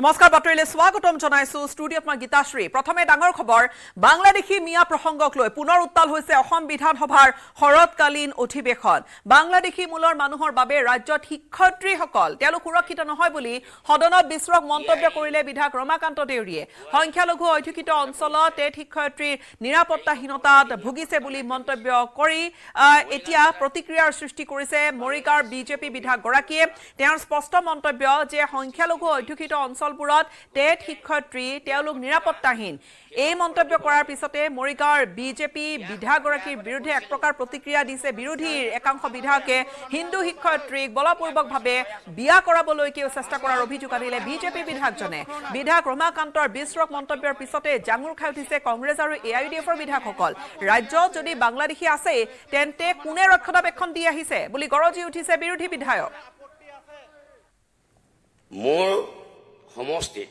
নমস্কাৰ বাতৰিলৈ স্বাগতম জনাইছোঁ ষ্টুডিঅ'ত মই গীতাশ্ৰী প্ৰথমে ডাঙৰ খবৰ বাংলাদেশী মিয়া প্ৰসংগক লৈ পুনৰ উত্তাল হৈছে অসম বিধানসভাৰ শৰৎকালীন অধিৱেশন বাংলাদেশী মূলৰ মানুহৰ বাবে ৰাজ্যত শিক্ষয়িত্ৰীসকল তেওঁলোক সুৰক্ষিত নহয় বুলি সদনত বিস্ফোৰক মন্তব্য কৰিলে বিধায়ক ৰমাকান্ত দেউৰীয়ে সংখ্যালঘু অধ্যক্ষিত অঞ্চলত টেট শিক্ষয়িত্ৰীৰ নিৰাপত্তাহীনতাত ভুগিছে বুলি মন্তব্য কৰি এতিয়া প্ৰতিক্ৰিয়াৰ সৃষ্টি কৰিছে মৰিগাঁৱৰ বিজেপি বিধায়কগৰাকীয়ে তেওঁৰ স্পষ্ট মন্তব্য যে সংখ্যালঘু অধ্যক্ষিত অঞ্চল অঞ্চলবোৰত টেট শিক্ষয়িত্ৰী তেওঁলোক নিৰাপত্তাহীন এই মন্তব্য কৰাৰ পিছতে মৰিগাঁৱৰ বিজেপি বিধায়কগৰাকীৰ বিৰুদ্ধে এক প্ৰকাৰ প্ৰতিক্ৰিয়া দিছে বিৰোধীৰ একাংশ বিধায়কে হিন্দু শিক্ষয়িত্ৰীক বলপূৰ্বকভাৱে বিয়া কৰাবলৈকেও চেষ্টা কৰাৰ অভিযোগ আনিলে বিজেপিৰ বিধায়কজনে বিধায়ক ৰমাকান্তৰ বিশ্ৰক মন্তব্যৰ পিছতে জাঙুৰ খাই উঠিছে কংগ্ৰেছ আৰু এ আই ইউ ডি এফৰ বিধায়কসকল ৰাজ্যত যদি বাংলাদেশী আছেই তেন্তে কোনে ৰক্ষণাবেক্ষণ দি আহিছে বুলি গৰজি উঠিছে বিৰোধী বিধায়ক মোৰ সমষ্টিত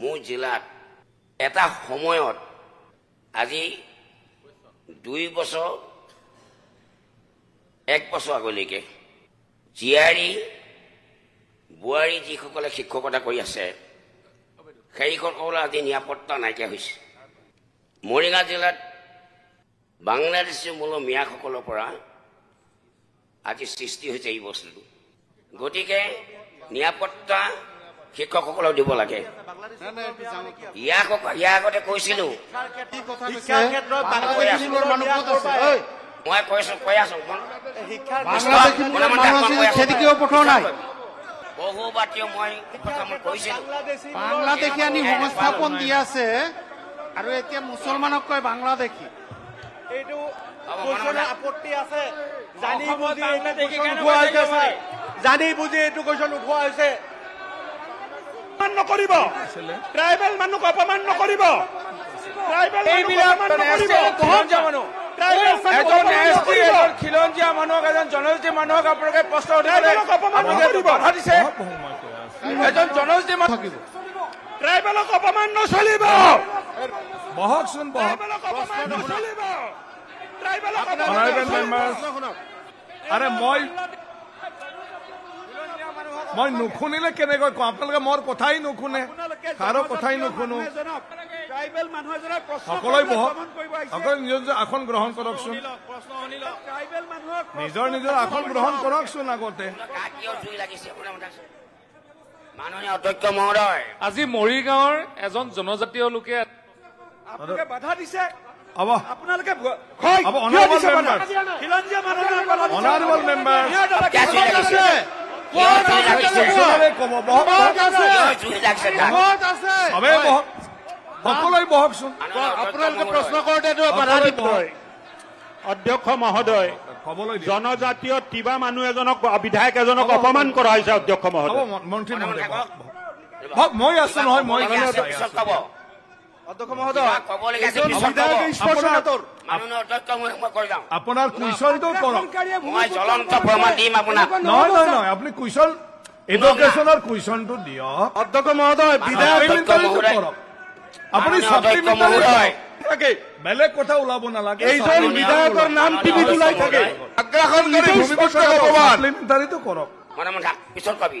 মোৰ জিলাত এটা সময়ত আজি দুই বছৰ এক বছৰ আগলৈকে জীয়াৰী বোৱাৰী যিসকলে শিক্ষকতা কৰি আছে সেইসকলৰ আজি নিৰাপত্তা নাইকিয়া হৈছে মৰিগাঁও জিলাত বাংলাদেশী মূল মিয়াসকলৰ পৰা আজি সৃষ্টি হৈছে এই বস্তুটো গতিকে নিৰাপত্তা শিক্ষকসকলক দিব লাগে আগতে কৈছিলো মই কৈছো কৈ আছো নাই বহুবাৰ মই কৈছিলো বাংলাদেশে আনি সংস্থাপন দি আছে আৰু এতিয়া মুছলমানক কয় বাংলাদেশী এইটো আপত্তি আছে জানি বুজি এইটো কৈছে জানি হৈছে অপমান নকৰিব ট্ৰাইবেল মানুহক অপমান নকৰিব খিলঞ্জীয়া মানুহক এজন জনজাতি মানুহক আপোনালোকে প্ৰশ্ন বাধা দিছে এজন জনজাতি থাকিব ট্ৰাইবেলক অপমান নচলিব বহকচোন ট্ৰাইবেলক অপমান নচলিব ট্ৰাইবেলক অপমান আৰে মই মই নুশুনিলে কেনেকৈ কওঁ আপোনালোকে মোৰ কথাই নুশুনে কাৰো কথাই নুশুনো আসন গ্ৰহণ কৰক নিজৰ নিজৰ আসন গ্ৰহণ কৰক আগতে মহোদয় আজি মৰিগাঁৱৰ এজন জনজাতীয় লোকে বাধা দিছে আপোনালোকে আপোনালোকে প্ৰশ্ন কৰোতে অধ্যক্ষ মহোদয় জনজাতীয় কিবা মানুহ এজনক বিধায়ক এজনক অপমান কৰা হৈছে অধ্যক্ষ মহোদয় মন্ত্ৰী মই আছো নহয় মই বেলেগ কথা ওলাব নালাগে এইজন বিধায়কৰ নাম টিভি ওলাই থাকে আগ্ৰাসন কৰি কৰক মানে পিছত কবি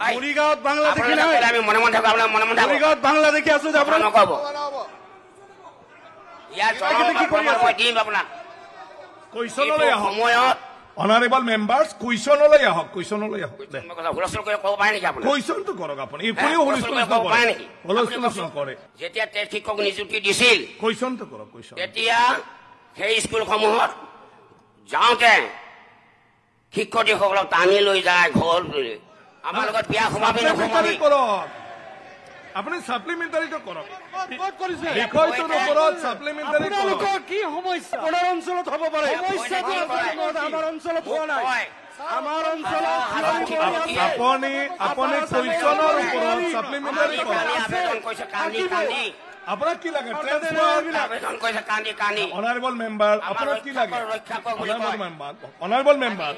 শিক্ষক নিযুক্তি দিছিল তেতিয়া সেই স্কুল সমূহত যাওঁতে শিক্ষয়িত্ৰীসকলক টানি লৈ যায় ঘৰ আপুনি আপুনি আপোনাক কি লাগে অনাৰেবল মেম্বাৰ আপোনাক কি লাগে honourable member honourable member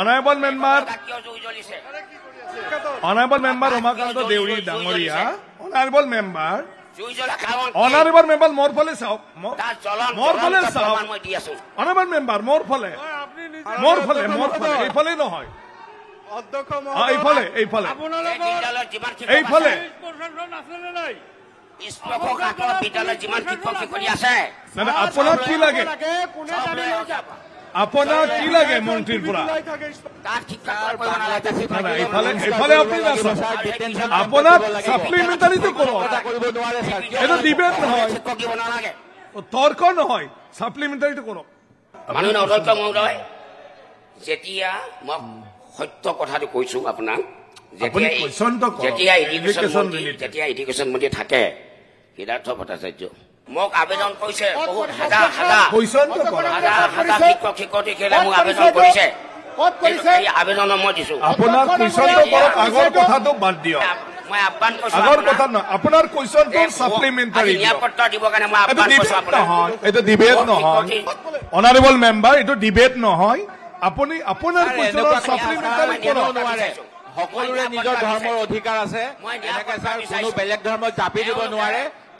honourable member honourable member Umakanta Deuri ডাঙৰীয়া অনাৰেবল মেম্বাৰ অনাৰেবল মেম্বাৰ মোৰ ফালে চাওক মোৰ ফালে চাওক অনাৰেবল মেম্বাৰ মোৰ ফালে মোৰ ফালে মোৰ ফালে এইফালে নহয় আপোনাৰ কি লাগে আপোনাৰ কি লাগে মন্ত্ৰীৰ পৰা যেতিয়া মই সত্য কথাটো কৈছো আপোনাক মন্ত্ৰী থাকে সিদ্ধাৰ্থ ভট্টাচাৰ্য মোক আবেদন কৰিছে বহুত হাজাৰ হাজাৰ শিক্ষক শিক্ষয়িত্ৰীসকলে মোক আবেদন কৰিছে সকলোৰে নিজৰ ধৰ্মৰ অধিকাৰ আছে এনেকে ছাৰ বেলেগ ধৰ্ম জাপি দিব নোৱাৰে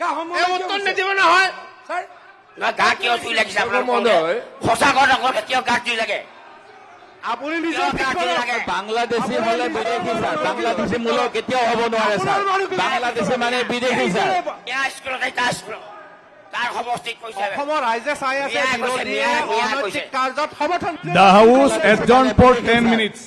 বাংলাদেশী হলে বিদেশী স্যার বাংলাদেশী মূল কেতিয়াও হব নয় স্যার বাংলাদেশী মানে বিদেশী sir the house adjourned for ten minutes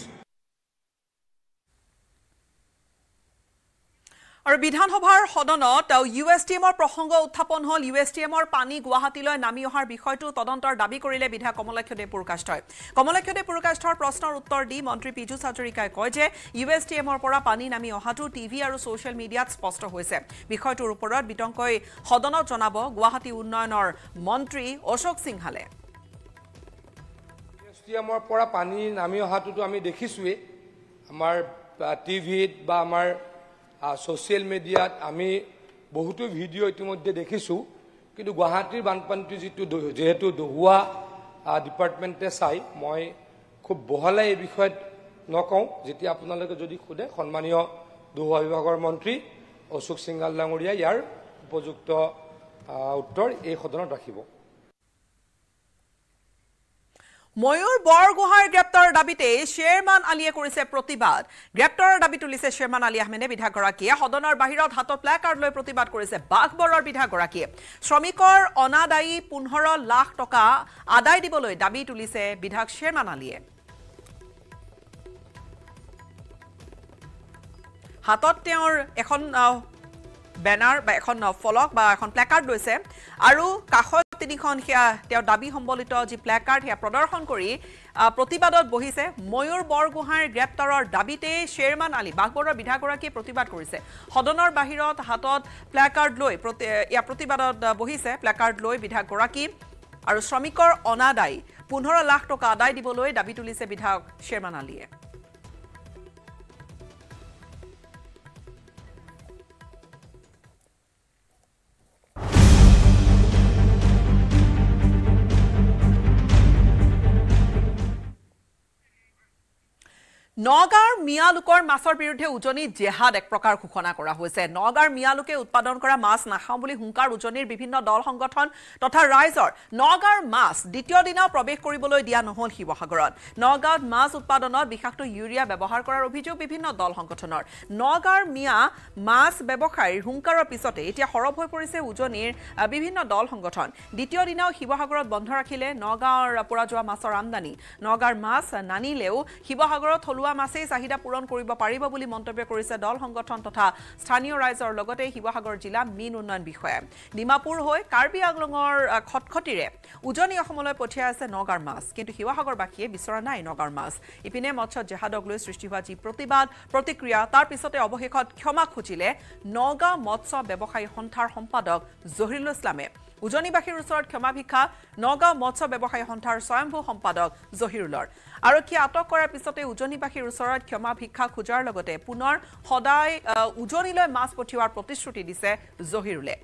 আৰু বিধানসভাৰ সদনত ইউ এছ টি এমৰ প্ৰসংগ উত্থাপন হ'ল ইউ এছ টি এমৰ পানী গুৱাহাটীলৈ নামি অহাৰ বিষয়টো তদন্তৰ দাবী কৰিলে বিধায়ক কমলক্ষ দেৱ পুৰকাষ্ঠই কমলক্ষ পুৰকাষ্ঠৰ প্ৰশ্নৰ উত্তৰ দি মন্ত্ৰী পীযুষ হাজৰিকাই কয় যে ইউ এছ টি এমৰ পৰা পানী নামি অহাটো টি ভি আৰু ছ'চিয়েল মিডিয়াত স্পষ্ট হৈছে বিষয়টোৰ ওপৰত বিতংকৈ সদনত জনাব গুৱাহাটী উন্নয়নৰ মন্ত্ৰী অশোক সিংহালে পৰা পানী নামি অহাটোতো আমি দেখিছোৱেই আমাৰ টিভিত বা আমাৰ ছ'চিয়েল মিডিয়াত আমি বহুতো ভিডিঅ' ইতিমধ্যে দেখিছোঁ কিন্তু গুৱাহাটীৰ বানপানীটো যিটো যিহেতু দহুৱা ডিপাৰ্টমেণ্টে চাই মই খুব বহলে এই বিষয়ত নকওঁ যেতিয়া আপোনালোকে যদি সোধে সন্মানীয় দহোৱা বিভাগৰ মন্ত্ৰী অশোক সিংগাল ডাঙৰীয়াই ইয়াৰ উপযুক্ত উত্তৰ এই সদনত ৰাখিব ময়ূর বরগোহাঁর গ্রেপ্তারের দাবিতে শেরমান আলিয়ে করেছে প্রতিবাদ গ্রেপ্তারের দাবি তুলিছে শেরমান আলী আহমেদে বিধায়কগিয়ে সদনের বাইর হাতত প্লে কার্ড প্রতিবাদ করেছে বাঘবরের বিধায়কগিয়ে শ্রমিকর অনাদায়ী পনেরো লাখ টাকা আদায় দিবল দাবি তুলিছে বিধায়ক শেরমান আলিয়ে হাতত এখন বেনার বা এখন ফলক বা এখন প্ল্যাকার্ড রয়েছে আর কাষত তিনিখন সেয়া তেও দাবি সম্বলিত যে প্ল্যাকার্ড সেয়া প্রদর্শন করে প্রতিবাদত বহিছে ময়ূর বরগোহাঁর গ্রেপ্তারের দাবিতে শেরমান আলী বাঘবর বিধায়কগাকে প্রতিবাদ করেছে সদনের বাহিরত হাতত প্ল্যাকার্ড লৈ ইয়া প্রতিবাদত বহিছে প্ল্যাকার্ড লৈ বিধায়কগাকী আর শ্রমিকর অনাদায় পনেরো লাখ টাকা আদায় দিবলৈ দাবি তুলিছে বিধায়ক শেরমান আলিয়ে নগাঁৱৰ মিয়া লোকৰ মাছৰ বিৰুদ্ধে উজনি জেহাদ এক প্ৰকাৰ ঘোষণা কৰা হৈছে নগাঁৱৰ মিয়া লোকে উৎপাদন কৰা মাছ নাখাওঁ বুলি হুংকাৰ উজনিৰ বিভিন্ন দল সংগঠন তথা ৰাইজৰ নগাঁৱৰ মাছ দ্বিতীয় দিনাও প্ৰৱেশ কৰিবলৈ দিয়া নহ'ল শিৱসাগৰত নগাঁৱত মাছ উৎপাদনত বিষাক্ত ইউৰিয়া ব্যৱহাৰ কৰাৰ অভিযোগ বিভিন্ন দল সংগঠনৰ নগাঁৱৰ মিয়া মাছ ব্যৱসায়ীৰ হুংকাৰৰ পিছতে এতিয়া সৰব হৈ পৰিছে উজনিৰ বিভিন্ন দল সংগঠন দ্বিতীয় দিনাও শিৱসাগৰত বন্ধ ৰাখিলে নগাঁৱৰ পৰা যোৱা মাছৰ আমদানি নগাঁৱৰ মাছ নানিলেও শিৱসাগৰত থলুৱা থলুৱা মাছেই চাহিদা পূৰণ কৰিব পাৰিব বুলি মন্তব্য কৰিছে দল সংগঠন তথা স্থানীয় ৰাইজৰ লগতে শিৱসাগৰ জিলা মীন উন্নয়ন বিষয়া ডিমাপুৰ হৈ কাৰ্বি আংলঙৰ খটখটিৰে উজনি অসমলৈ পঠিয়াই আছে নগাৰ মাছ কিন্তু শিৱসাগৰবাসীয়ে বিচৰা নাই নগাৰ মাছ ইপিনে মৎস্য জেহাদক লৈ সৃষ্টি হোৱা যি প্ৰতিবাদ প্ৰতিক্ৰিয়া তাৰ পিছতে অৱশেষত ক্ষমা খুজিলে নগাঁও মৎস্য ব্যৱসায়ী সন্থাৰ সম্পাদক জহিৰুল ইছলামে উজনিবাসীৰ ওচৰত ক্ষমা ভিক্ষা নগাঁও মৎস্য ব্যৱসায়ী সন্থাৰ স্বয়ম্ভূ সম্পাদক জহিৰুলৰ আৰক্ষীয়ে আটক কৰাৰ পিছতে উজনিবাসীৰ ওচৰত ক্ষমা ভিক্ষা খোজাৰ লগতে পুনৰ সদায় উজনিলৈ মাছ পঠিওৱাৰ প্ৰতিশ্ৰুতি দিছে জহিৰুলে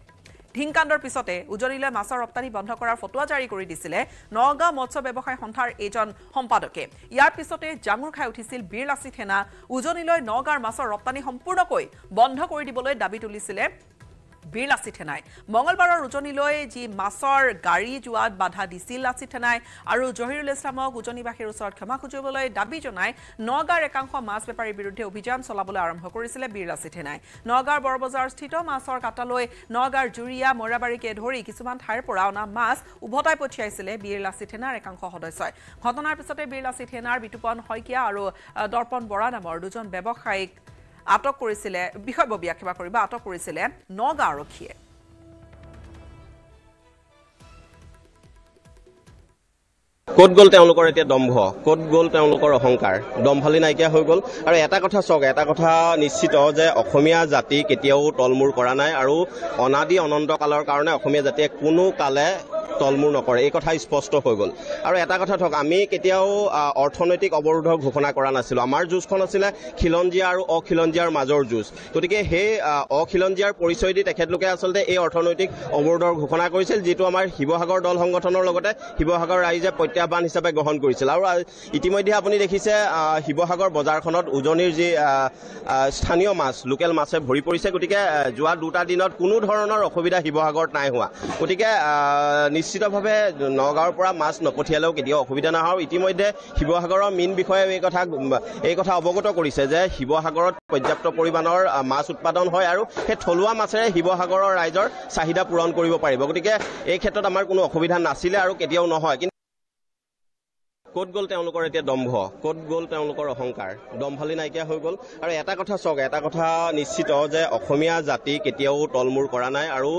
ঢিংকাণ্ডৰ পিছতে উজনিলৈ মাছৰ ৰপ্তানি বন্ধ কৰাৰ ফটোৱা জাৰি কৰি দিছিলে নগাঁও মৎস্য ব্যৱসায় সন্থাৰ এজন সম্পাদকে ইয়াৰ পিছতে জাঙুৰ খাই উঠিছিল বীৰ লাচিত সেনা উজনিলৈ নগাঁৱৰ মাছৰ ৰপ্তানি সম্পূৰ্ণকৈ বন্ধ কৰি দিবলৈ দাবী তুলিছিলে বীৰ লাচিত সেনাই মঙলবাৰৰ উজনিলৈ যি মাছৰ গাড়ী যোৱাত বাধা দিছিল লাচিত সেনাই আৰু জহিৰুল ইছলামক উজনিবাসীৰ ওচৰত ক্ষমা খুজিবলৈ দাবী জনাই নগাঁৱৰ একাংশ মাছ বেপাৰীৰ বিৰুদ্ধে অভিযান চলাবলৈ আৰম্ভ কৰিছিলে বীৰ লাচিত সেনাই নগাঁৱৰ বৰবজাৰস্থিত মাছৰ কাটালৈ নগাঁৱৰ জুৰীয়া মৈৰাবাৰীকে ধৰি কিছুমান ঠাইৰ পৰা অনা মাছ উভতাই পঠিয়াইছিলে বীৰ লাচিত সেনাৰ একাংশ সদস্যই ঘটনাৰ পিছতে বীৰ লাচিত সেনাৰ বিতুপন শইকীয়া আৰু দৰ্পণ বৰা নামৰ দুজন ব্যৱসায়ীক আটক কৰিছিলে বিষয়ববীয়া ক্ষমা কৰিব আটক কৰিছিলে নগাঁও আৰক্ষীয়ে কত গল তেওঁলোকৰ এতিয়া দম্ভ কত গল তেওঁলোকৰ অহংকাৰ দম্ভালি নাইকিয়া হৈ গল আৰু এটা কথা চাওক এটা কথা নিশ্চিত যে অসমীয়া জাতি কেতিয়াও তলমূৰ কৰা নাই আৰু অনাদি অনন্ত কালৰ কাৰণে অসমীয়া জাতিয়ে কোনো কালে তলমূৰ নকৰে এই কথা স্পষ্ট হৈ গ'ল আৰু এটা কথা থওক আমি কেতিয়াও অৰ্থনৈতিক অৱৰোধৰ ঘোষণা কৰা নাছিলোঁ আমাৰ যুঁজখন আছিলে খিলঞ্জীয়া আৰু অখিলঞ্জীয়াৰ মাজৰ যুঁজ গতিকে সেই অখিলঞ্জীয়াৰ পৰিচয় দি তেখেতলোকে আচলতে এই অৰ্থনৈতিক অৱৰোধৰ ঘোষণা কৰিছিল যিটো আমাৰ শিৱসাগৰ দল সংগঠনৰ লগতে শিৱসাগৰ ৰাইজে প্ৰত্যাহ্বান হিচাপে গ্ৰহণ কৰিছিল আৰু ইতিমধ্যে আপুনি দেখিছে শিৱসাগৰ বজাৰখনত উজনিৰ যি স্থানীয় মাছ লোকেল মাছে ভৰি পৰিছে গতিকে যোৱা দুটা দিনত কোনো ধৰণৰ অসুবিধা শিৱসাগৰত নাই হোৱা গতিকে নিশ্চিত নিশ্চিতভাৱে নগাঁৱৰ পৰা মাছ নপঠিয়ালেও কেতিয়াও অসুবিধা নহয় আৰু ইতিমধ্যে শিৱসাগৰৰ মীন বিষয়ে এই কথা এই কথা অৱগত কৰিছে যে শিৱসাগৰত পৰ্যাপ্ত পৰিমাণৰ মাছ উৎপাদন হয় আৰু সেই থলুৱা মাছেৰে শিৱসাগৰৰ ৰাইজৰ চাহিদা পূৰণ কৰিব পাৰিব গতিকে এই ক্ষেত্ৰত আমাৰ কোনো অসুবিধা নাছিলে আৰু কেতিয়াও নহয় কত গল তেওঁলোকৰ এতিয়া দম্ভ কত গল তেওঁলোকৰ অহংকাৰ দম্ভালি নাইকিয়া হৈ গল আৰু এটা কথা চাওক এটা কথা নিশ্চিত যে অসমীয়া জাতি কেতিয়াও তলমূৰ কৰা নাই আৰু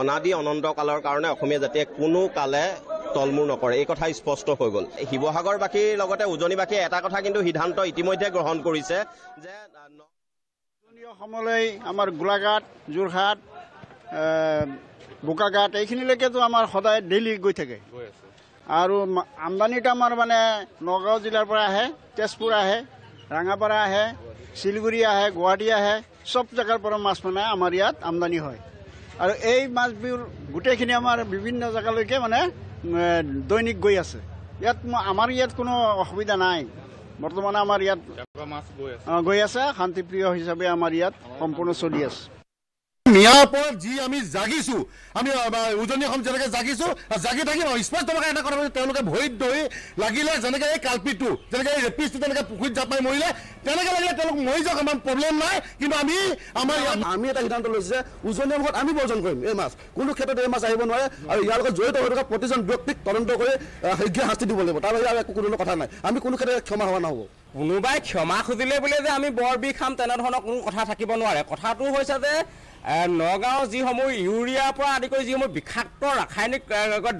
অনাদি অনন্ত কালৰ কাৰণে অসমীয়া জাতিয়ে কোনো কালে তলমূৰ নকৰে এই কথা স্পষ্ট হৈ গল শিৱসাগৰবাসীৰ লগতে উজনিবাসীয়ে এটা কথা কিন্তু সিদ্ধান্ত ইতিমধ্যে গ্ৰহণ কৰিছে যে অসমলৈ আমাৰ গোলাঘাট যোৰহাট বোকাঘাট এইখিনিলৈকেতো আমাৰ সদায় ডেইলি গৈ থাকে আৰু আমদানিটো আমাৰ মানে নগাঁও জিলাৰ পৰা আহে তেজপুৰ আহে ৰাঙাপাৰা আহে শিলগুৰি আহে গুৱাহাটী আহে চব জেগাৰ পৰা মাছ মানে আমাৰ ইয়াত আমদানি হয় আৰু এই মাছবোৰ গোটেইখিনি আমাৰ বিভিন্ন জেগালৈকে মানে দৈনিক গৈ আছে ইয়াত আমাৰ ইয়াত কোনো অসুবিধা নাই বৰ্তমান আমাৰ ইয়াত গৈ আছে শান্তিপ্ৰিয় হিচাপে আমাৰ ইয়াত সম্পূৰ্ণ চলি আছে নিয়াপৰ যি আমি জাগিছো আমি উজনি অসম যেনেকে জাগিছো জাগি থাকিম স্পষ্টভাৱে এটা কথা তেওঁলোকে ভৰিত ধৰি লাগিলে যেনেকে এই কাল্পিকটো যেনেকে এই ৰেপিষ্টটো তেনেকে পুখুৰীত জাপ মাৰি মৰিলে তেনেকে লাগিলে তেওঁলোক মৰি যাওক আমাৰ প্ৰব্লেম নাই কিন্তু আমি আমাৰ আমি এটা সিদ্ধান্ত লৈছো যে উজনি অসমত আমি বৰ্জন কৰিম এই মাছ কোনো ক্ষেত্ৰত এই মাছ আহিব নোৱাৰে আৰু ইয়াৰ লগত জড়িত হৈ থকা প্ৰতিজন ব্যক্তিক তদন্ত কৰি শীঘ্ৰে শাস্তি দিব লাগিব তাৰ বাহিৰে আৰু একো কোনো কথা নাই আমি কোনো ক্ষেত্ৰত ক্ষমা হোৱা নহ'ব কোনোবাই ক্ষমা খুজিলে বোলে যে আমি বৰ বিষ খাম তেনেধৰণৰ কোনো কথা থাকিব নোৱাৰে কথাটো হৈছে যে নগাঁও যিসমূহ ইউৰিয়াৰ পৰা আদি কৰি যিসমূহ বিষাক্ত ৰাসায়নিক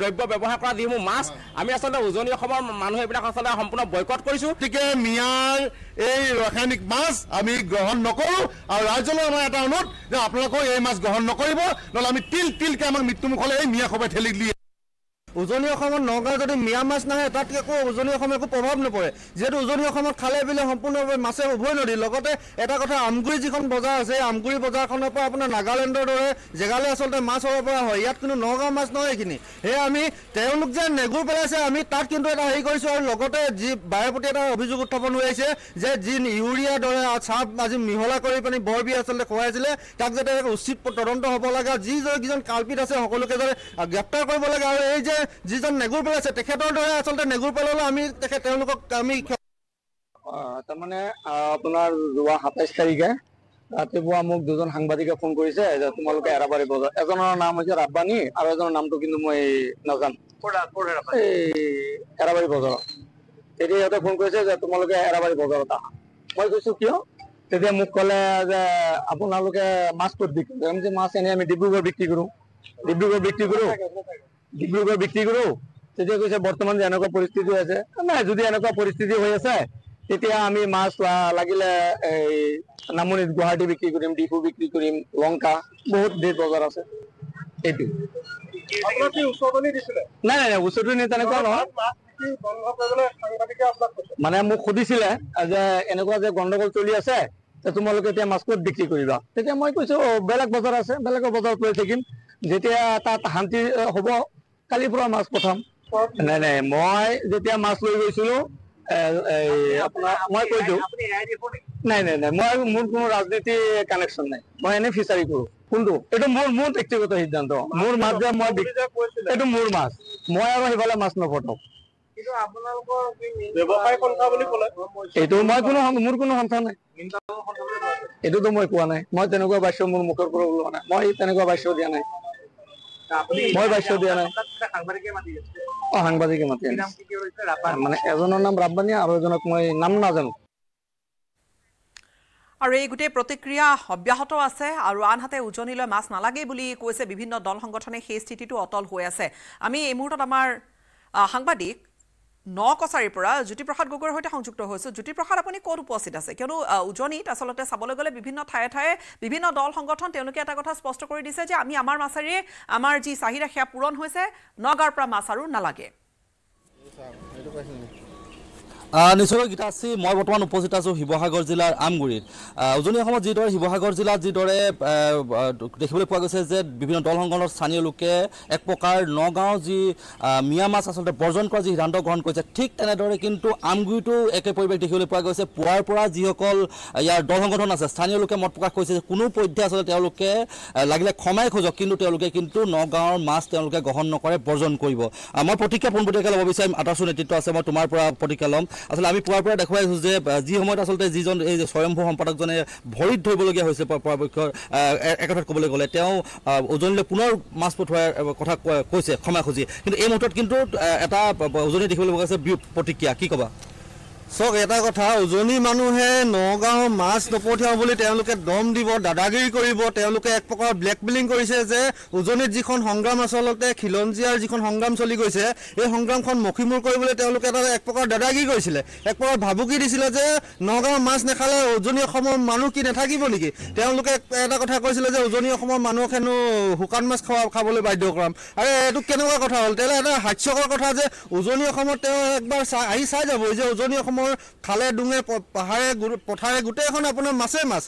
দ্ৰব্য ব্যৱহাৰ কৰা যিসমূহ মাছ আমি আচলতে উজনি অসমৰ মানুহে এইবিলাক আচলতে সম্পূৰ্ণ বয়কট কৰিছো গতিকে মিয়াৰ এই ৰাসায়নিক মাছ আমি গ্ৰহণ নকৰোঁ আৰু ৰাইজলৈ আমাৰ এটা অনুৰোধ যে আপোনালোকেও এই মাছ গ্ৰহণ নকৰিব নহ'লে আমি তিল তিলকে আমাক মৃত্যুমুখলৈ এই মিয়া সবাই ঠেলি দিয়ে উজনি অসমত নগাঁও যদি মিয়া মাছ নাহে তাত একো উজনি অসমৰ একো প্ৰভাৱ নপৰে যিহেতু উজনি অসমত খালে বিলে সম্পূৰ্ণভাৱে মাছে উভৈ নদী লগতে এটা কথা আমগুৰি যিখন বজাৰ আছে এই আমগুৰি বজাৰখনৰ পৰা আপোনাৰ নাগালেণ্ডৰ দৰে জেগালৈ আচলতে মাছ হ'ব পৰা হয় ইয়াত কিন্তু নগাঁও মাছ নহয় এইখিনি সেয়ে আমি তেওঁলোক যে নেগুৰ পেলাইছে আমি তাত কিন্তু এটা হেৰি কৰিছোঁ আৰু লগতে যি বায়ে প্ৰতি এটা অভিযোগ উত্থাপন হৈ আহিছে যে যি ইউৰিয়া দৰে চাপ আজি মিহলা কৰি পানি বৰবি আচলতে খুৱাইছিলে তাক যাতে উচিত তদন্ত হ'ব লাগে যি যিজন কাল্পিত আছে সকলোকে যাতে গ্ৰেপ্তাৰ কৰিব লাগে আৰু এই যে যিজন নেগুৰ পেল আছে তেখেতৰ দৰে আচলতে নেগুৰ পেললৈ আমি তেখেত তেওঁলোকক আমি তাৰমানে আপোনাৰ যোৱা সাতাইছ তাৰিখে ৰাতিপুৱা মোক দুজন সাংবাদিকে ফোন কৰিছে যে তোমালোকে এৰাবাৰী বজাৰ এজনৰ নাম হৈছে ৰাব্বানী আৰু এজনৰ নামটো কিন্তু মই নাজানো এই এৰাবাৰী বজাৰত তেতিয়া সিহঁতে ফোন কৰিছে যে তোমালোকে এৰাবাৰী বজাৰত আহা মই কৈছো কিয় তেতিয়া মোক ক'লে যে আপোনালোকে মাছ ক'ত বিক্ৰী কৰে মাছ এনেই আমি ডিব্ৰুগড় বিক্ৰী কৰোঁ ডিব্ৰুগড় বিক্ৰী কৰোঁ ডিব্ৰুগড় বিক্ৰী কৰো তেতিয়া কৈছে বৰ্তমান যে এনেকুৱা পৰিস্থিতি আছে নাই যদি এনেকুৱা পৰিস্থিতি হৈ আছে তেতিয়া আমি মাছ লাগিলে এই নামনিত গুৱাহাটী বিক্ৰী কৰিম ডিপু বিক্ৰী কৰিম লংকা বহুত ধেৰ বজাৰ আছে এইটো নাই নাই নাই ওচৰটো তেনেকুৱা নহয় মানে মোক সুধিছিলে যে এনেকুৱা যে গণ্ডগোল চলি আছে তোমালোকে এতিয়া মাছ ক'ত বিক্ৰী কৰিবা তেতিয়া মই কৈছো বেলেগ বজাৰ আছে বেলেগৰ বজাৰত লৈ থাকিম যেতিয়া তাত শান্তি হ'ব কালিৰ পৰা মাছ পঠাম নাই নাই মই যেতিয়া মাছ লৈ গৈছিলো মই কৈছো নাই নাই নাই মই মোৰ কোনো ৰাজনীতি কানেকশ্যন নাই মই এনে ফিচাৰী কৰো কোনটো এইটো মোৰ মোৰ ব্যক্তিগত সিদ্ধান্ত মোৰ মাছ যে মই এইটো মোৰ মাছ মই আৰু সেইফালে মাছ নপঠাও এইটো মই কোনো মোৰ কোনো সন্থা নাই এইটোতো মই কোৱা নাই মই তেনেকুৱা বাচ্য মোৰ মুখৰ পৰা ওলোৱা নাই মই তেনেকুৱা বাচ্য দিয়া নাই মই পাইছো দিয়া নাই অ সাংবাদিকে মাতি মানে এজনৰ নাম ৰাব্বানী আৰু এজনক মই নাম নাজানো আৰু এই গোটেই প্ৰতিক্ৰিয়া অব্যাহত আছে আৰু আনহাতে উজনিলৈ মাছ নালাগে বুলি কৈছে বিভিন্ন দল সংগঠনে সেই স্থিতিটো অটল হৈ আছে আমি এই মুহূৰ্তত আমাৰ সাংবাদিক নকছাৰীৰ পৰা জ্যোতিপ্ৰসাদ গগৈৰ সৈতে সংযুক্ত হৈছোঁ জ্যোতিপ্ৰসাদ আপুনি ক'ত উপস্থিত আছে কিয়নো উজনিত আচলতে চাবলৈ গ'লে বিভিন্ন ঠায়ে ঠায়ে বিভিন্ন দল সংগঠন তেওঁলোকে এটা কথা স্পষ্ট কৰি দিছে যে আমি আমাৰ মাছাৰীয়ে আমাৰ যি চাহিদা সেয়া পূৰণ হৈছে নগাঁৱৰ পৰা মাছ আৰু নালাগে নিশ্চয় গীতাশ্ৰী মই বৰ্তমান উপস্থিত আছোঁ শিৱসাগৰ জিলাৰ আমগুৰিত উজনি অসমত যিদৰে শিৱসাগৰ জিলাত যিদৰে দেখিবলৈ পোৱা গৈছে যে বিভিন্ন দল সংগঠনৰ স্থানীয় লোকে এক প্ৰকাৰ নগাঁও যি মিয়া মাছ আচলতে বৰ্জন কৰাৰ যি সিদ্ধান্ত গ্ৰহণ কৰিছে ঠিক তেনেদৰে কিন্তু আমগুৰিতো একে পৰিৱেশ দেখিবলৈ পোৱা গৈছে পুৱাৰ পৰা যিসকল ইয়াৰ দল সংগঠন আছে স্থানীয় লোকে মত প্ৰকাশ কৰিছে যে কোনো পৰ্যায়ে আচলতে তেওঁলোকে লাগিলে ক্ষমাই খোজক কিন্তু তেওঁলোকে কিন্তু নগাঁৱৰ মাছ তেওঁলোকে গ্ৰহণ নকৰে বৰ্জন কৰিব মই প্ৰতিজ্ঞা পোনপটীয়াকৈ ল'ব বিচাৰিম আটাচোৰ নেতৃত্ব আছে মই তোমাৰ পৰা প্ৰতিজ্ঞা ল'ম আচলতে আমি পুৱাৰ পৰা দেখুৱাই আছোঁ যে যি সময়ত আচলতে যিজন এই স্বয়ম্ভূ সম্পাদকজনে ভৰিত ধৰিবলগীয়া হৈছে পৰাপক্ষৰ একথাত ক'বলৈ গ'লে তেওঁ উজনিলৈ পুনৰ মাছ পঠোৱাৰ কথা কৈছে ক্ষমা খুজি কিন্তু এই মুহূৰ্তত কিন্তু এটা উজনি দেখিবলৈ পোৱা গৈছে প্ৰতিক্ৰিয়া কি ক'বা চক এটা কথা উজনি মানুহে নগাঁও মাছ নপঠিয়াওঁ বুলি তেওঁলোকে দম দিব দাদাগিৰি কৰিব তেওঁলোকে এক প্ৰকাৰৰ ব্লেকমেলিং কৰিছে যে উজনিত যিখন সংগ্ৰাম আচলতে খিলঞ্জীয়াৰ যিখন সংগ্ৰাম চলি গৈছে এই সংগ্ৰামখন মষিমূৰ কৰিবলৈ তেওঁলোকে এটা এক প্ৰকাৰ দাদাগিৰি কৰিছিলে এক প্ৰকাৰ ভাবুকি দিছিলে যে নগাঁও মাছ নেখালে উজনি অসমৰ মানুহ কি নাথাকিব নেকি তেওঁলোকে এটা কথা কৈছিলে যে উজনি অসমৰ মানুহক হেনো শুকান মাছ খোৱা খাবলৈ বাধ্য কৰাম আৰু এইটো কেনেকুৱা কথা হ'ল তেওঁলোকে এটা হাস্যকৰ কথা যে উজনি অসমত তেওঁ একবাৰ চাই আহি চাই যাবই যে উজনি অসমত অসমৰ খালে ডুঙে পাহাৰে পথাৰে গোটেইখন আপোনাৰ মাছেই মাছ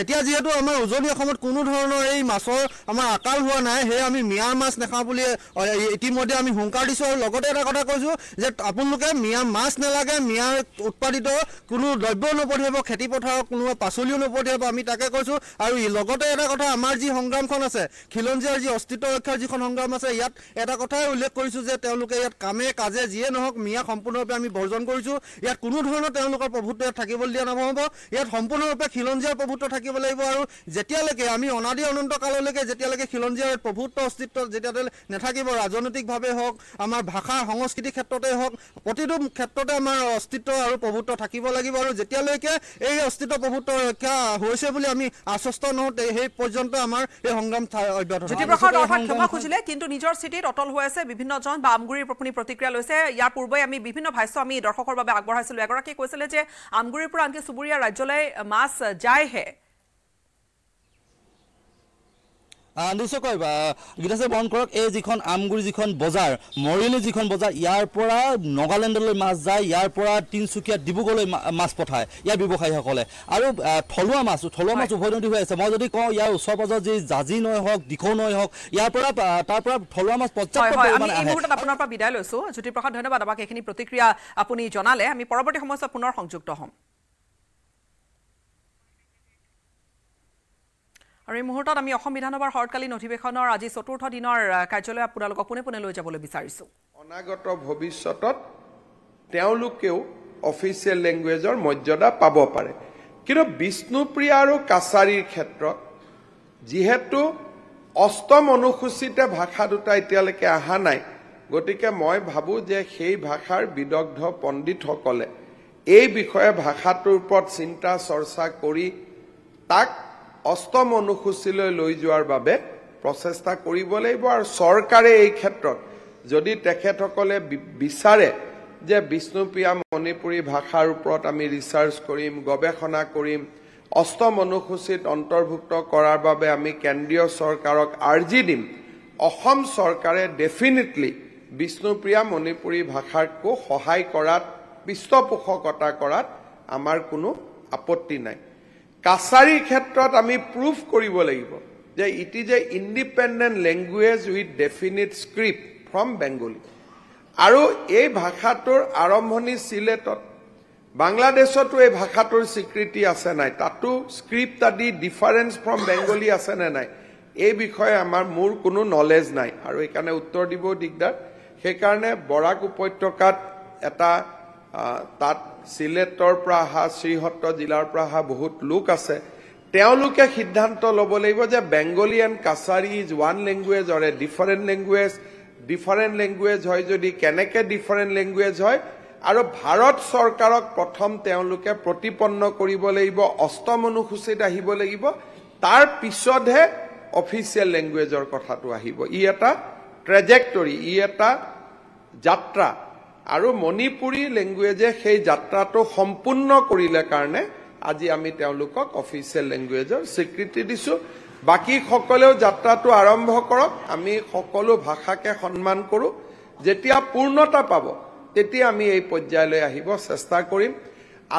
এতিয়া যিহেতু আমাৰ উজনি অসমত কোনো ধৰণৰ এই মাছৰ আমাৰ আকাল হোৱা নাই সেয়ে আমি মিয়া মাছ নেখাওঁ বুলি ইতিমধ্যে আমি হুংকাৰ দিছোঁ আৰু লগতে এটা কথা কৈছোঁ যে আপোনালোকে মিয়া মাছ নালাগে মিয়া উৎপাদিত কোনো দ্ৰব্য নপঠিয়াব খেতিপথাৰক কোনো পাচলিও নপঠিয়াব আমি তাকে কৈছোঁ আৰু লগতে এটা কথা আমাৰ যি সংগ্ৰামখন আছে খিলঞ্জীয়াৰ যি অস্তিত্ব ৰক্ষাৰ যিখন সংগ্ৰাম আছে ইয়াত এটা কথাই উল্লেখ কৰিছোঁ যে তেওঁলোকে ইয়াত কামে কাজে যিয়ে নহওক মিয়া সম্পূৰ্ণৰূপে আমি বৰ্জন কৰিছোঁ ইয়াত ইয়াত কোনো ধৰণৰ তেওঁলোকৰ প্ৰভুত্ব ইয়াত থাকিবলৈ দিয়া নহ'ব ইয়াত সম্পূৰ্ণৰূপে খিলঞ্জীয়াৰ প্ৰভুত্ব থাকিব লাগিব আৰু যেতিয়ালৈকে আমি অনাদি অনন্তকাললৈকে যেতিয়ালৈকে খিলঞ্জীয়াৰ প্ৰভুত্ব অস্তিত্ব যেতিয়া নাথাকিব ৰাজনৈতিকভাৱে হওক আমাৰ ভাষা সংস্কৃতিৰ ক্ষেত্ৰতে হওক প্ৰতিটো ক্ষেত্ৰতে আমাৰ অস্তিত্ব আৰু প্ৰভুত্ব থাকিব লাগিব আৰু যেতিয়ালৈকে এই অস্তিত্ব প্ৰভুত্ব ৰক্ষা হৈছে বুলি আমি আশ্বস্ত নহওঁ সেই পৰ্যন্ত আমাৰ এই সংগ্ৰাম অব্যাহত কিন্তু নিজৰ স্থিতিত অটল হৈ আছে বিভিন্নজন বা আমগুৰিৰ প্ৰতিক্ৰিয়া লৈছে ইয়াৰ পূৰ্বে আমি বিভিন্ন ভাষ্য আমি দৰ্শকৰ বাবে আগবঢ়াইছোঁ আছিলোঁ এগৰাকীয়ে কৈছিলে যে আমগুৰিৰ পৰা আনকি চুবুৰীয়া ৰাজ্যলৈ মাছ যায়হে নিশ্চয় নিশ্চয়কৈ গীতাশে বৰণ কৰক এই যিখন আমগুৰি যিখন বজাৰ মৰিয়নি যিখন বজাৰ ইয়াৰ পৰা নগালেণ্ডলৈ মাছ যায় ইয়াৰ পৰা তিনিচুকীয়া ডিব্ৰুগড়লৈ মাছ পঠায় ইয়াৰ ব্যৱসায়ীসকলে আৰু থলুৱা মাছ থলুৱা মাছ উভৈনদী হৈ আছে মই যদি কওঁ ইয়াৰ ওচৰ পাজৰ যি জাজি নৈ হওক দিখৌ নৈ হওক ইয়াৰ পৰা তাৰ পৰা থলুৱা মাছ পৰ্যাপ্ত আপোনাৰ পৰা বিদায় লৈছোঁ জ্যোতিপ্ৰসাদ ধন্যবাদ আমাক এইখিনি প্ৰতিক্ৰিয়া আপুনি জনালে আমি পৰৱৰ্তী সময়ছোৱাত পুনৰ সংযুক্ত হ'ম আৰু এই মুহূৰ্তত আমি অসম বিধানসভাৰ শৰৎকালীন অধিৱেশনৰ আজি চতুৰ্থ দিনৰ কাৰ্যালয় আপোনালোকক পোনে পোনে লৈ যাবলৈ বিচাৰিছোঁ অনাগত ভৱিষ্যতত তেওঁলোকেও অফিচিয়েল লেংগুৱেজৰ মৰ্যাদা পাব পাৰে কিন্তু বিষ্ণুপ্ৰিয়া আৰু কাছাৰীৰ ক্ষেত্ৰত যিহেতু অষ্টম অনুসূচীতে ভাষা দুটা এতিয়ালৈকে অহা নাই গতিকে মই ভাবোঁ যে সেই ভাষাৰ বিদগ্ধ পণ্ডিতসকলে এই বিষয়ে ভাষাটোৰ ওপৰত চিন্তা চৰ্চা কৰি তাক অষ্টম অনুসূচীলৈ লৈ যোৱাৰ বাবে প্ৰচেষ্টা কৰিব লাগিব আৰু চৰকাৰে এই ক্ষেত্ৰত যদি তেখেতসকলে বিচাৰে যে বিষ্ণুপ্ৰিয়া মণিপুৰী ভাষাৰ ওপৰত আমি ৰিচাৰ্চ কৰিম গৱেষণা কৰিম অষ্টম অনুসূচীত অন্তৰ্ভুক্ত কৰাৰ বাবে আমি কেন্দ্ৰীয় চৰকাৰক আৰ্জি দিম অসম চৰকাৰে ডেফিনেটলি বিষ্ণুপ্ৰিয়া মণিপুৰী ভাষাকো সহায় কৰাত পৃষ্ঠপোষকতা কৰাত আমাৰ কোনো আপত্তি নাই কাছাৰীৰ ক্ষেত্ৰত আমি প্ৰুফ কৰিব লাগিব যে it is a independent language with definite script from Bengali আৰু এই ভাষাটোৰ আৰম্ভণি চিলেটত বাংলাদেশতো এই ভাষাটোৰ স্বীকৃতি আছে নাই তাতো স্ক্ৰিপ্ট আদি ডিফাৰেঞ্চ ফ্ৰম বেংগলী আছে নে নাই এই বিষয়ে আমাৰ মোৰ কোনো নলেজ নাই আৰু সেইকাৰণে উত্তৰ দিবও দিগদাৰ সেইকাৰণে বৰাক উপত্যকাত এটা তাত চিলেটৰ পৰা অহা শ্ৰীসত্ৰ জিলাৰ পৰা অহা বহুত লোক আছে তেওঁলোকে সিদ্ধান্ত ল'ব লাগিব যে Bengali and Kachari is one language or a different language different language হয় যদি কেনেকৈ ডিফাৰেণ্ট লেংগুৱেজ হয় আৰু ভাৰত চৰকাৰক প্ৰথম তেওঁলোকে প্ৰতিপন্ন কৰিব লাগিব অষ্টম অনুসূচীত আহিব লাগিব তাৰ পিছতহে অফিচিয়েল লেংগুৱেজৰ কথাটো আহিব ই এটা ট্ৰেজেক্টৰী ই এটা যাত্ৰা আৰু মণিপুৰী লেংগুৱেজে সেই যাত্ৰাটো সম্পূৰ্ণ কৰিলে কাৰণে আজি আমি তেওঁলোকক অফিচিয়েল লেংগুৱেজৰ স্বীকৃতি দিছোঁ বাকীসকলেও যাত্ৰাটো আৰম্ভ কৰক আমি সকলো ভাষাকে সন্মান কৰোঁ যেতিয়া পূৰ্ণতা পাব তেতিয়া আমি এই পৰ্যায়লৈ আহিব চেষ্টা কৰিম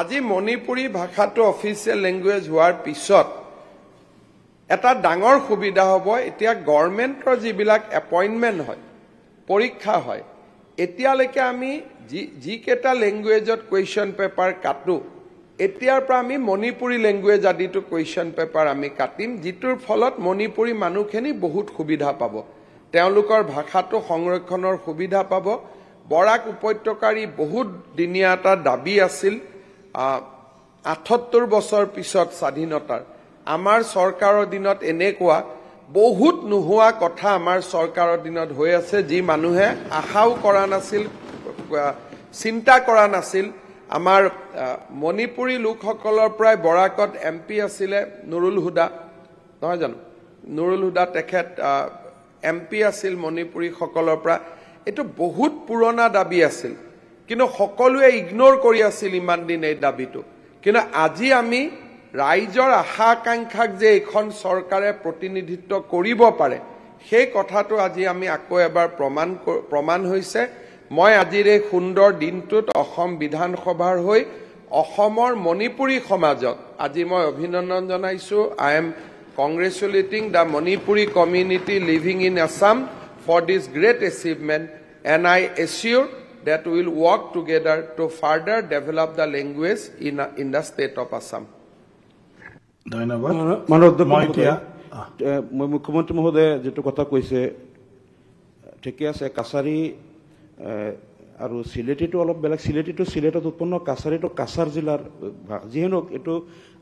আজি মণিপুৰী ভাষাটো অফিচিয়েল লেংগুৱেজ হোৱাৰ পিছত এটা ডাঙৰ সুবিধা হ'ব এতিয়া গভৰ্ণমেণ্টৰ যিবিলাক এপইণ্টমেণ্ট হয় পৰীক্ষা হয় এতিয়ালৈকে আমি যি যিকেইটা লেংগুৱেজত কুৱেশ্যন পেপাৰ কাটো এতিয়াৰ পৰা আমি মণিপুৰী লেংগুৱেজ আদিটো কুৱেশ্যন পেপাৰ আমি কাটিম যিটোৰ ফলত মণিপুৰী মানুহখিনি বহুত সুবিধা পাব তেওঁলোকৰ ভাষাটো সংৰক্ষণৰ সুবিধা পাব বৰাক উপত্যকাৰী বহুত দিনীয়া এটা দাবী আছিল আঠসত্তৰ বছৰ পিছত স্বাধীনতাৰ আমাৰ চৰকাৰৰ দিনত এনেকুৱা বহুত নোহোৱা কথা আমাৰ চৰকাৰৰ দিনত হৈ আছে যি মানুহে আশাও কৰা নাছিল চিন্তা কৰা নাছিল আমাৰ মণিপুৰী লোকসকলৰ পৰাই বৰাকত এম পি আছিলে নুৰুল হুদা নহয় জানো নুৰুল হুদা তেখেত এম পি আছিল মণিপুৰীসকলৰ পৰা এইটো বহুত পুৰণা দাবী আছিল কিন্তু সকলোৱে ইগন'ৰ কৰি আছিল ইমান দিন এই দাবীটো কিন্তু আজি আমি ৰাইজৰ আশা আকাংক্ষাক যে এইখন চৰকাৰে প্ৰতিনিধিত্ব কৰিব পাৰে সেই কথাটো আজি আমি আকৌ এবাৰ প্ৰমাণ প্ৰমাণ হৈছে মই আজিৰ এই সুন্দৰ দিনটোত অসম বিধানসভাৰ হৈ অসমৰ মণিপুৰী সমাজত আজি মই অভিনন্দন জনাইছোঁ I am congratulating the Manipuri community living in Assam for this great achievement and I এচিয়'ৰ that will work together to further develop the language in in the state of Assam ধন্যবাদ মই মুখ্যমন্ত্ৰী মহোদয়ে যিটো কথা কৈছে ঠিকে আছে কাছাৰী আৰু চিলেটিটো অলপ বেলেগ চিলেটিটো চিলেটত উৎপন্ন কাছাৰীটো কাছাৰ জিলাৰ যিহেতু এইটো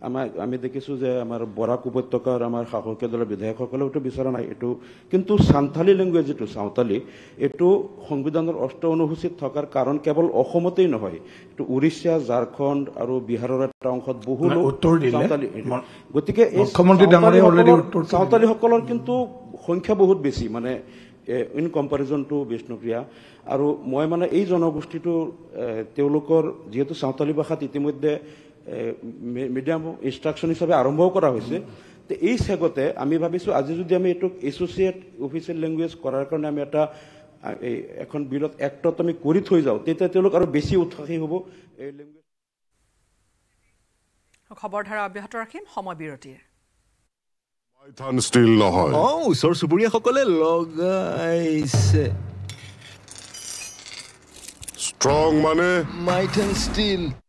আমাৰ আমি দেখিছোঁ যে আমাৰ বৰাক উপত্যকাৰ আমাৰ শাসকীয় দলৰ বিধায়কসকলেওতো বিচৰা নাই এইটো কিন্তু চান্থালী লেংগুৱেজ যিটো চাওঁতালী এইটো সংবিধানৰ অষ্ট অনুসূচীত থকাৰ কাৰণ কেৱল অসমতেই নহয় এইটো উৰিষ্যা ঝাৰখণ্ড আৰু বিহাৰৰ এটা অংশত বহু গতিকে চাওঁতালীসকলৰ কিন্তু সংখ্যা বহুত বেছি মানে ইন কম্পেৰিজন টু বিষ্ণুপ্ৰিয়া আৰু মই মানে এই জনগোষ্ঠীটো তেওঁলোকৰ যিহেতু চাওঁতালী ভাষাত ইতিমধ্যে মিডিয়াম ইনষ্ট্ৰাকশ্যন হিচাপে আৰম্ভ কৰা হৈছে এই চেগতে আমি ভাবিছোঁ আজি যদি আমি এইটো এছ'চিয়েট অফিচিয়েল লেংগুৱেজ কৰাৰ কাৰণে আমি এটা এখন বিৰত এক্টত আমি কৰি থৈ যাওঁ তেতিয়া তেওঁলোক আৰু বেছি উৎসাহী হ'ব এই লেংগুৱেজ ৰাখিম সময় বিৰতিৰ ওচৰ চুবুৰীয়াসকলে লগাইছে